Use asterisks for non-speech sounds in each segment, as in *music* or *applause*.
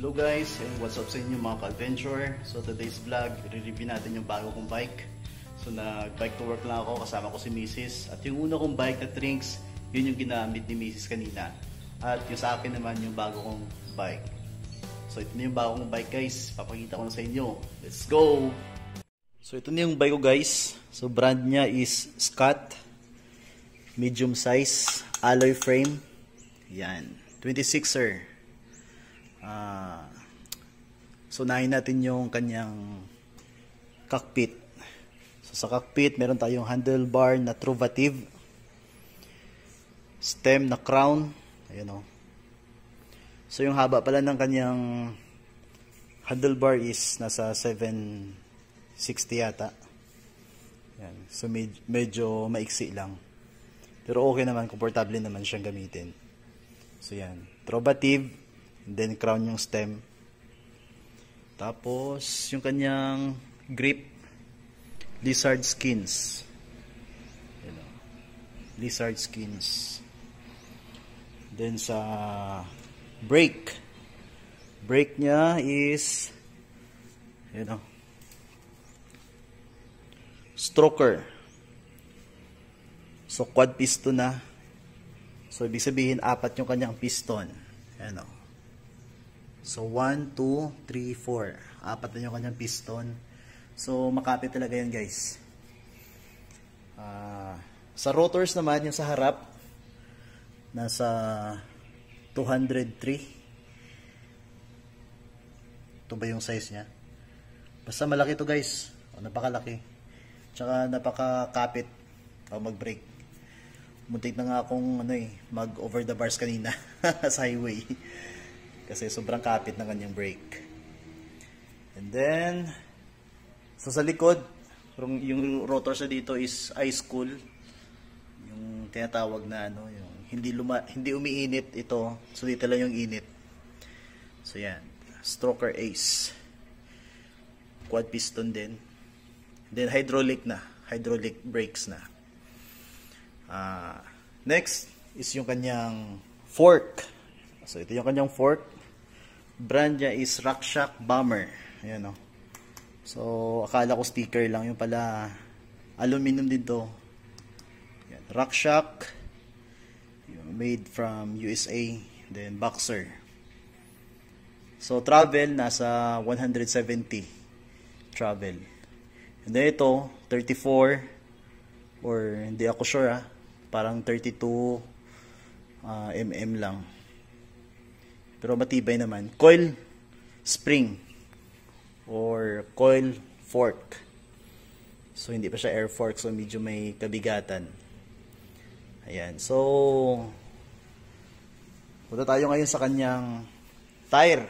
Hello guys, and what's up sa inyo mga ka-adventure? So today's vlog, i-review natin yung bago kong bike. So nag-bike to work lang ako, kasama ko si Mrs. At yung una kong bike na Trinx, yun yung ginamit ni Mrs. kanina. At yung sa akin naman yung bago kong bike. So ito na yung bago kong bike guys, papakita ko na sa inyo. Let's go! So ito na yung bike ko guys. So brand niya is Scott. Medium size, alloy frame. Yan, 26er uh, ah. sunahin natin yung kanyang cockpit. So sa cockpit, meron tayong handlebar na trovative, stem na crown, ayan o. Oh. So yung haba pala ng kanyang handlebar is nasa 760 yata. Yan. So med medyo maiksi lang. Pero okay naman, komportable naman siyang gamitin. So yan, trovative, Then crown yung stem. Tapos yung kanyang grip lizard skins. Yan o. Lizard skins. Then sa brake. Brake niya is yan o. Stroker. So quad piston na. So ibig sabihin apat yung kanyang piston. Yan o. So, 1, 2, 3, 4. Apat na yung kanyang piston. So, makapit talaga yan guys. Uh, sa rotors naman, yung sa harap, nasa 203. Ito ba yung size niya? Basta malaki to guys. O, napakalaki. Tsaka napakakapit o mag-brake. Muntik na nga akong ano eh, mag-over the bars kanina *laughs* sa highway kasi sobrang kapit ng kanyang brake. And then, so sa likod, yung rotor sa dito is ice cool. Yung tinatawag na ano, yung hindi, luma, hindi umiinit ito. So dito lang yung init. So yan, stroker ace. Quad piston din. Then hydraulic na, hydraulic brakes na. Uh, next is yung kanyang fork. So ito yung kanyang fork brand niya is Rakshak Bomber. Ayan o. Oh. So, akala ko sticker lang. Yung pala, aluminum din to. Ayan, Rakshak. Made from USA. Then, Boxer. So, travel, nasa 170. Travel. And then ito, 34 or hindi ako sure ah. Parang 32 uh, mm lang. Pero matibay naman. Coil spring or coil fork. So, hindi pa siya air fork. So, medyo may kabigatan. Ayan. So, punta tayo ngayon sa kanyang tire.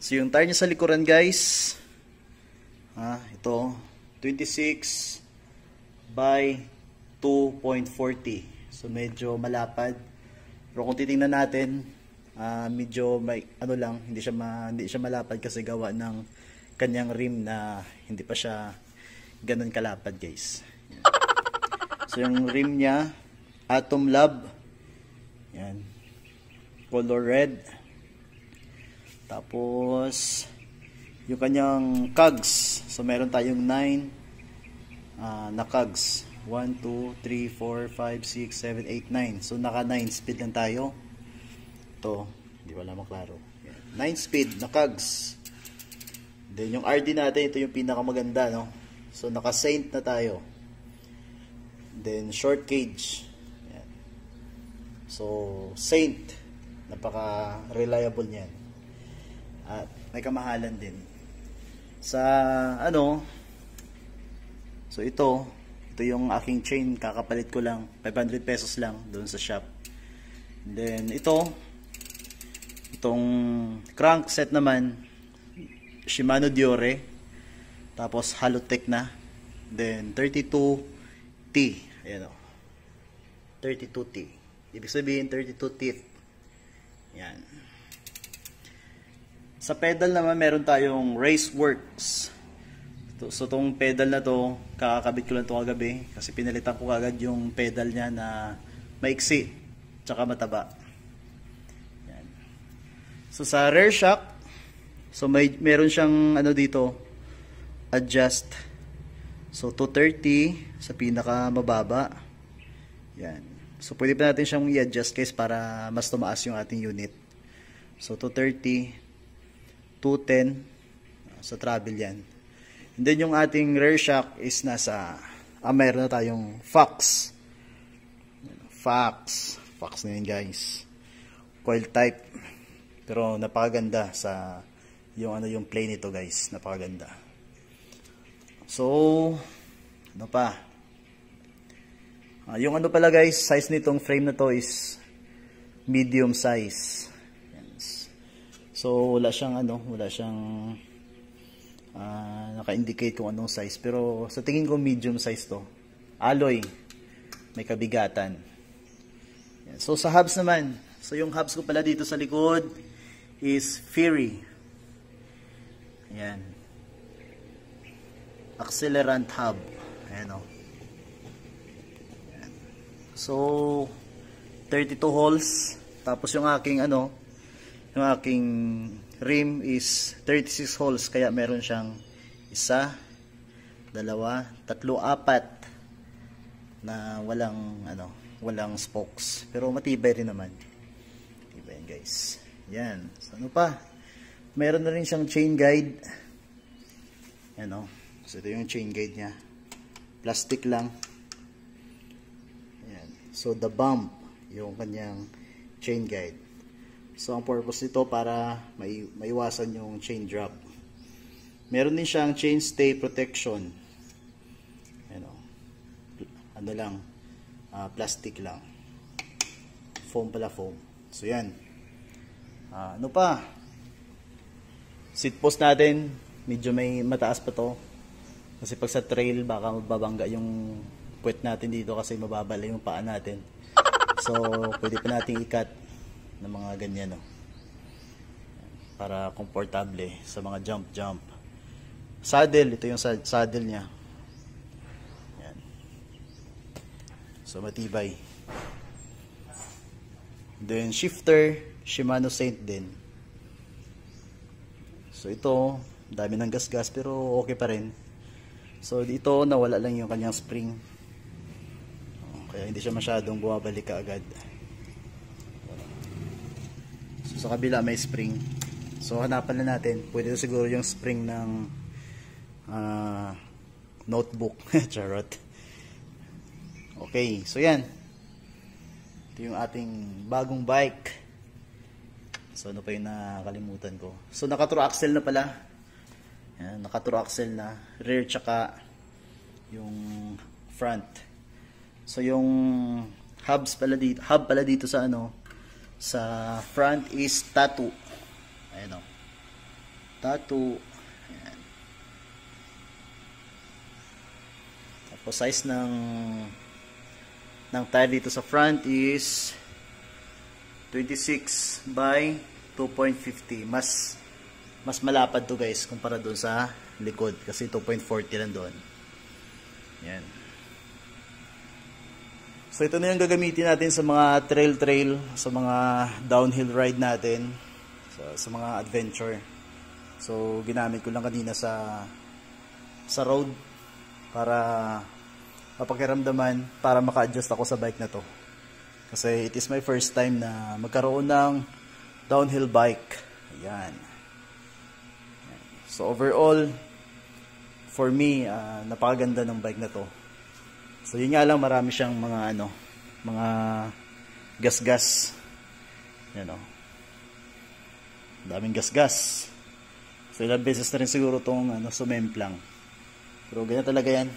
So, yung tire niya sa likuran, guys. Ah, ito. 26 by 2.40. So, medyo malapad. Pero kung titingnan natin, uh, medyo may ano lang hindi siya ma, hindi siya malapad kasi gawa ng kanyang rim na hindi pa siya ganun kalapad guys yan. so yung rim niya Atom Lab yan color red tapos yung kanyang cogs so meron tayong 9 uh, ah, na cogs 1, 2, 3, 4, 5, 6, 7, 8, 9 so naka 9 speed lang tayo to hindi wala maklaro 9 speed na cogs then yung RD natin ito yung pinakamaganda no so naka saint na tayo then short cage Ayan. so saint napaka reliable niyan at may kamahalan din sa ano so ito ito yung aking chain kakapalit ko lang 500 pesos lang doon sa shop then ito Itong crankset naman, Shimano Diore. Tapos Halotech na. Then 32T. Ayan o. 32T. Ibig sabihin 32 teeth. Yan. Sa pedal naman meron tayong Raceworks Works. So tong pedal na to, kakakabit ko lang to kagabi kasi pinalitan ko kagad yung pedal niya na maiksi tsaka mataba. So sa rear shock, so may meron siyang ano dito, adjust. So 230 sa pinaka mababa. Yan. So pwede pa natin siyang i-adjust guys para mas tumaas yung ating unit. So 230, 210 sa travel yan. And then yung ating rear shock is nasa ah, meron na tayong Fox. Fox. Fox na yun guys. Coil type. Pero napakaganda sa yung ano yung play nito guys, napakaganda. So, ano pa? Uh, yung ano pala guys, size nitong frame na to is medium size. So, wala siyang ano, wala siyang uh, naka-indicate kung anong size. Pero sa tingin ko medium size to. Alloy. May kabigatan. So sa hubs naman. So yung hubs ko pala dito sa likod is Fury. Ayan. Accelerant hub. Ayan o. Oh. So, 32 holes. Tapos yung aking ano, yung aking rim is 36 holes. Kaya meron siyang isa, dalawa, tatlo, apat na walang ano, walang spokes. Pero matibay rin naman. Matibay yan guys. Yan. So, ano pa? Meron na rin siyang chain guide. Ano? So, ito yung chain guide niya. Plastic lang. Yan. So, the bump, yung kanyang chain guide. So, ang purpose nito para may, maiwasan yung chain drop. Meron din siyang chain stay protection. Ano? Ano lang? Uh, plastic lang. Foam pala foam. So, yan. Uh, ano pa? Seat post natin, medyo may mataas pa to. Kasi pag sa trail, baka mababangga yung puwet natin dito kasi mababala yung paa natin. So, pwede pa natin ikat ng mga ganyan, no? Oh. Para komportable sa mga jump-jump. Saddle, ito yung saddle niya. Yan. So, matibay. Then shifter, Shimano Saint din. So ito, dami ng gasgas -gas, pero okay pa rin. So dito nawala lang yung kanyang spring. Kaya hindi siya masyadong bumabalik ka agad. So sa kabila may spring. So hanapan na natin. Pwede siguro yung spring ng uh, notebook. *laughs* Charot. Okay, so yan. Ito yung ating bagong bike. So ano pa yung nakalimutan ko. So naka true axle na pala. Yan, naka true axle na. Rear tsaka yung front. So yung hubs pala dito, hub pala dito sa ano sa front is tattoo. Ayun oh. Tattoo. Ayan. Tapos size ng ng tire dito sa front is 26 by 2.50 mas mas malapad to guys kumpara doon sa likod kasi 2.40 lang doon yan so ito na yung gagamitin natin sa mga trail trail sa mga downhill ride natin sa, sa mga adventure so ginamit ko lang kanina sa sa road para mapakiramdaman para maka-adjust ako sa bike na to. Kasi it is my first time na magkaroon ng downhill bike. Ayan. So overall, for me, uh, napakaganda ng bike na to. So yun nga lang, marami siyang mga ano, mga gas-gas. Yan o. Daming gas-gas. So ilang beses na rin siguro itong ano, sumemplang. Pero ganyan talaga yan.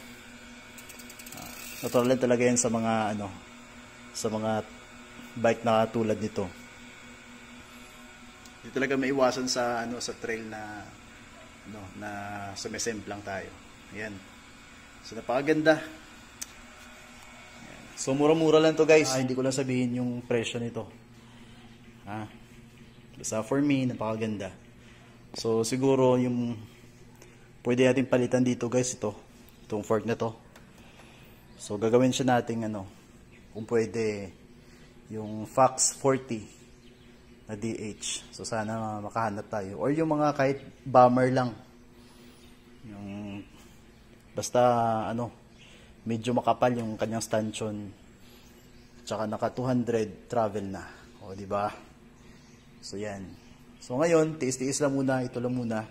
Natural lang talaga yan sa mga ano sa mga bike na tulad nito. Hindi talaga maiwasan sa ano sa trail na ano na sumesemplang tayo. Ayan. So napakaganda. Ayan. So mura-mura lang to guys. Ah, hindi ko lang sabihin yung presyo nito. Ha? Ah, basta for me napakaganda. So siguro yung pwede natin palitan dito guys ito. Itong fork na to. So gagawin siya nating ano, kung pwede yung Fox 40 na DH. So sana makahanap tayo or yung mga kahit bomber lang. Yung basta ano, medyo makapal yung kanyang stanchion. Tsaka naka 200 travel na. O di ba? So yan. So ngayon, tiis-tiis lang muna, ito lang muna.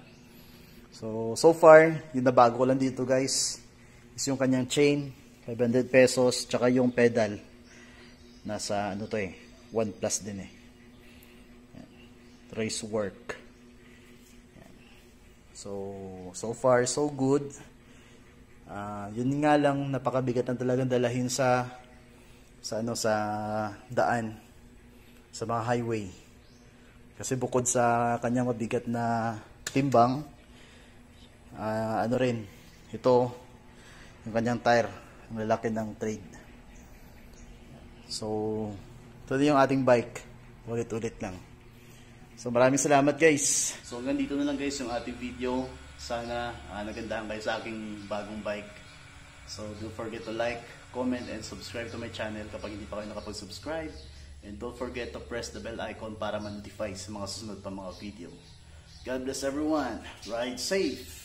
So so far, yung nabago ko lang dito guys is yung kanyang chain 500 pesos, tsaka yung pedal, nasa ano to eh, 1 plus din eh. Yan. Race work. So, so far, so good. Uh, yun nga lang, napakabigat ang talagang dalahin sa sa ano sa daan sa mga highway kasi bukod sa kanya mabigat na timbang uh, ano rin ito yung kanyang tire lalaki ng trade. So, ito din yung ating bike. Ulit-ulit lang. So, maraming salamat guys. So, hanggang dito na lang guys yung ating video. Sana uh, nagandahan kayo sa aking bagong bike. So, don't forget to like, comment, and subscribe to my channel kapag hindi pa kayo nakapag-subscribe. And don't forget to press the bell icon para ma-notify sa mga susunod pa mga video. God bless everyone. Ride safe!